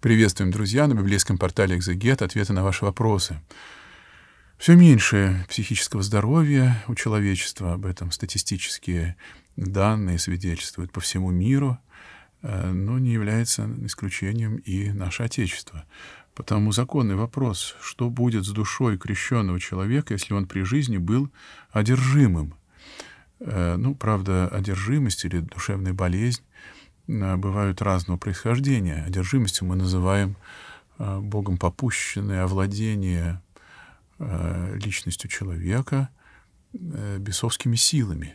Приветствуем, друзья, на библейском портале «Экзегет» ответы на ваши вопросы. Все меньше психического здоровья у человечества, об этом статистические данные свидетельствуют по всему миру, э, но не является исключением и наше Отечество. Потому законный вопрос, что будет с душой крещенного человека, если он при жизни был одержимым? Э, ну, правда, одержимость или душевная болезнь Э, бывают разного происхождения. Одержимостью мы называем э, Богом попущенное овладение э, личностью человека бесовскими силами.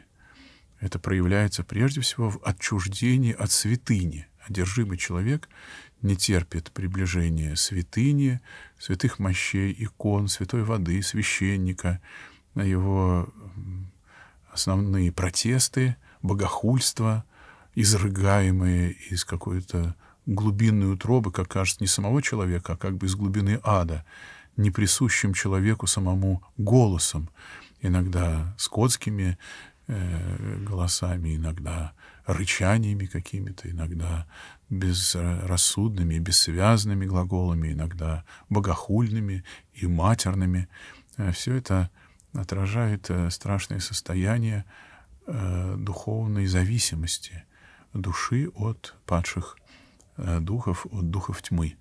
Это проявляется прежде всего в отчуждении от святыни. Одержимый человек не терпит приближения святыни, святых мощей, икон, святой воды, священника, его основные протесты, богохульство — изрыгаемые из какой-то глубинной утробы, как кажется, не самого человека, а как бы из глубины ада, неприсущим человеку самому голосом, иногда скотскими э, голосами, иногда рычаниями какими-то, иногда безрассудными, бессвязными глаголами, иногда богохульными и матерными. Э, Все это отражает э, страшное состояние э, духовной зависимости — души от падших э, духов, от духов тьмы.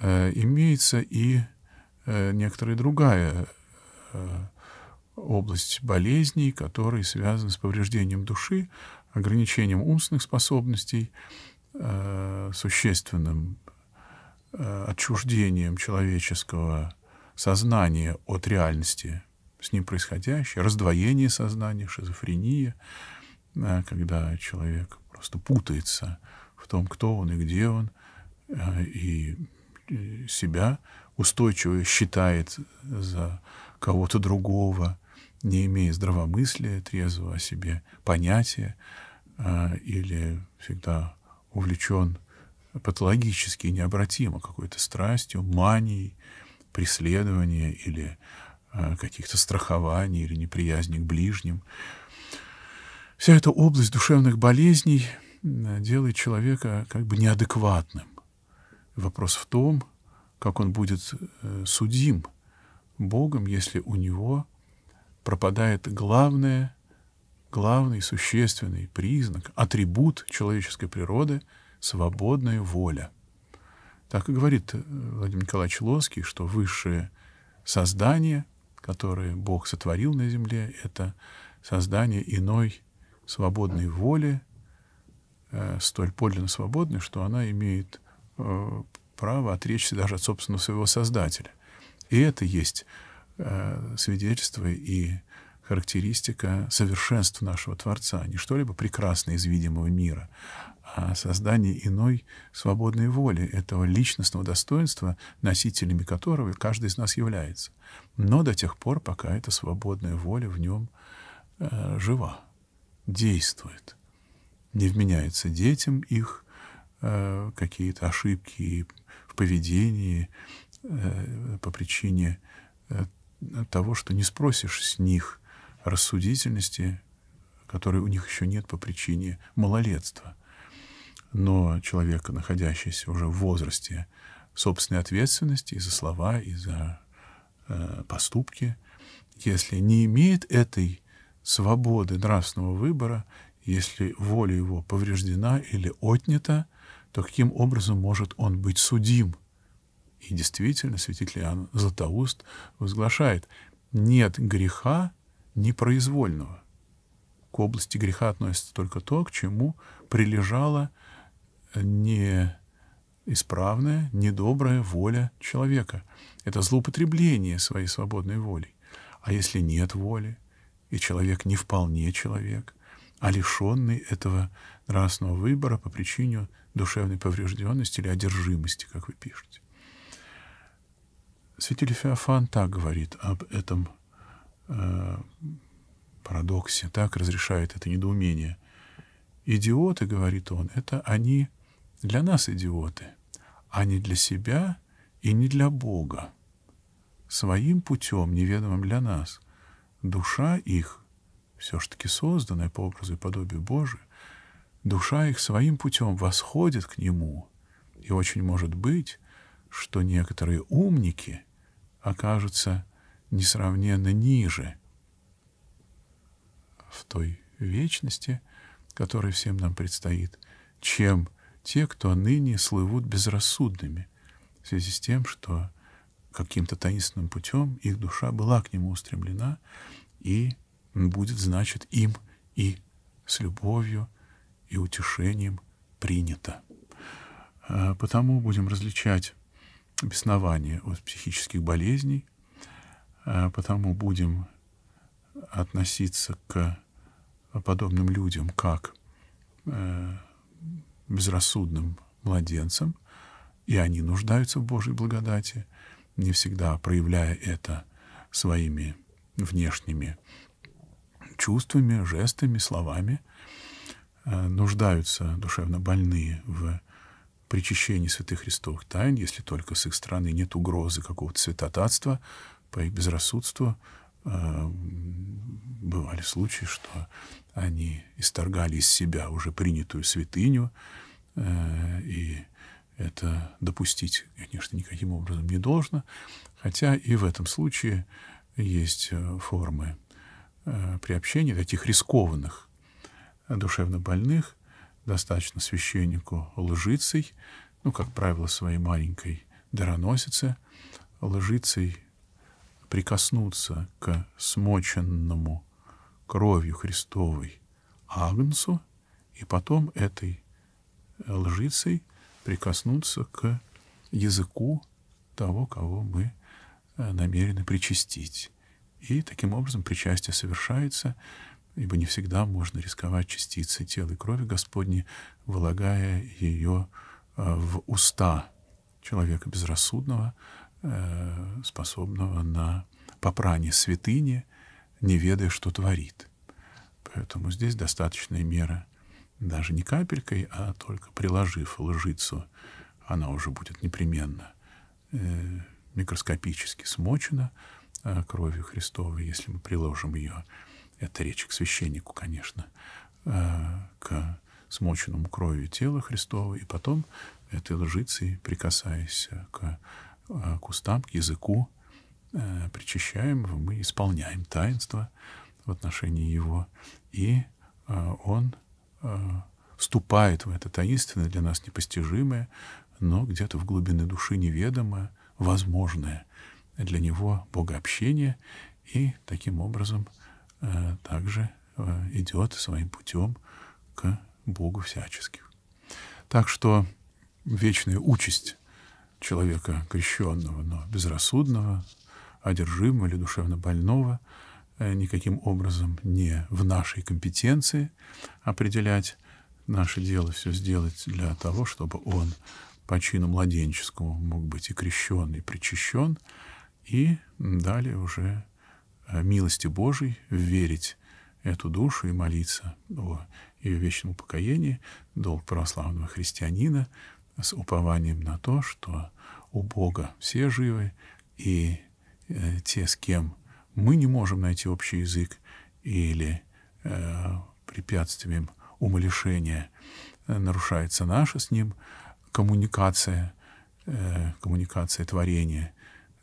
Э, имеется и э, некоторая другая область болезней, которые связаны с повреждением души, ограничением умственных способностей, существенным отчуждением человеческого сознания от реальности с ним происходящее, раздвоение сознания, шизофрения, когда человек просто путается в том, кто он и где он, э, и э, себя устойчиво считает за кого-то другого, не имея здравомыслия, трезвого о себе понятия, э, или всегда увлечен патологически необратимо какой-то страстью, манией, преследования или каких-то страхований или неприязни к ближним. Вся эта область душевных болезней э, делает человека э, как бы неадекватным. Вопрос в том, как он будет э, судим Богом, если у него пропадает главное, главный существенный признак, атрибут человеческой природы — свободная воля. Так и говорит Владимир Николаевич Лоский, что высшее создание, которое Бог сотворил на земле, это создание иной свободной воле, э, столь подлинно свободной, что она имеет э, право отречься даже от собственного своего Создателя. И это есть э, свидетельство и характеристика совершенства нашего Творца, а не что-либо прекрасное из видимого мира, а создание иной свободной воли, этого личностного достоинства, носителями которого каждый из нас является. Но до тех пор, пока эта свободная воля в нем э, жива действует. Не вменяется детям их э, какие-то ошибки в поведении э, по причине э, того, что не спросишь с них рассудительности, которой у них еще нет по причине малолетства. Но человека, находящийся уже в возрасте собственной ответственности и за слова, и за э, поступки, если не имеет этой свободы нравственного выбора, если воля его повреждена или отнята, то каким образом может он быть судим? И действительно, святитель Иоанн Златоуст возглашает, нет греха непроизвольного. К области греха относится только то, к чему прилежала неисправная, недобрая воля человека. Это злоупотребление своей свободной волей. А если нет воли, и человек не вполне человек, а лишенный этого нравственного выбора по причине душевной поврежденности или одержимости, как вы пишете. Святитель Феофан так говорит об этом э, парадоксе, так разрешает это недоумение. Идиоты, говорит он, это они для нас идиоты, а не для себя и не для Бога. Своим путем, неведомым для нас — душа их, все же таки созданная по образу и подобию Божию, душа их своим путем восходит к Нему. И очень может быть, что некоторые умники окажутся несравненно ниже в той вечности, которая всем нам предстоит, чем те, кто ныне слывут безрассудными в связи с тем, что каким-то таинственным путем их душа была к нему устремлена и будет, значит, им и с любовью и утешением принято. А, потому будем различать беснование от психических болезней, а, потому будем относиться к подобным людям как э, безрассудным младенцам, и они нуждаются в Божьей благодати – не всегда проявляя это своими внешними чувствами, жестами, словами, э, нуждаются душевно больные в причащении святых христовых тайн, если только с их стороны нет угрозы какого-то святотатства, по их безрассудству э, бывали случаи, что они исторгали из себя уже принятую святыню э, и это допустить, конечно, никаким образом не должно, хотя и в этом случае есть э, формы э, приобщения таких рискованных душевно больных, достаточно священнику лжицей, ну, как правило, своей маленькой дароносице, лжицей прикоснуться к смоченному кровью Христовой агнцу, и потом этой э, лжицей прикоснуться к языку того, кого мы э, намерены причастить. И таким образом причастие совершается, ибо не всегда можно рисковать частицей тела и крови Господни, вылагая ее э, в уста человека безрассудного, э, способного на попрание святыни, не ведая, что творит. Поэтому здесь достаточная мера даже не капелькой, а только приложив лжицу, она уже будет непременно э, микроскопически смочена э, кровью Христовой, если мы приложим ее, это речь к священнику, конечно, э, к смоченному кровью тела Христова, и потом этой лжицей, прикасаясь к, к устам, к языку, причащаем, мы исполняем таинство в отношении его, и он Э, вступает в это таинственное, для нас непостижимое, но где-то в глубины души неведомое, возможное для него богообщение, и таким образом э, также э, идет своим путем к Богу всяческих. Так что вечная участь человека крещенного, но безрассудного, одержимого или душевно больного — Э, никаким образом не в нашей компетенции определять. Наше дело все сделать для того, чтобы он по чину младенческому мог быть и крещен, и причащен, и далее уже э, милости Божией верить эту душу и молиться о ее вечном упокоении, долг православного христианина с упованием на то, что у Бога все живы, и э, те, с кем мы не можем найти общий язык или э, препятствием умалишения э, нарушается наша с ним коммуникация, э, коммуникация творения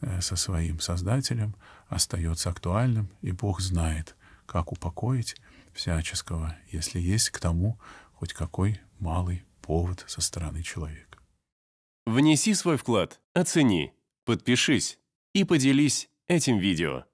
э, со своим Создателем остается актуальным, и Бог знает, как упокоить всяческого, если есть к тому хоть какой малый повод со стороны человека. Внеси свой вклад, оцени, подпишись и поделись этим видео.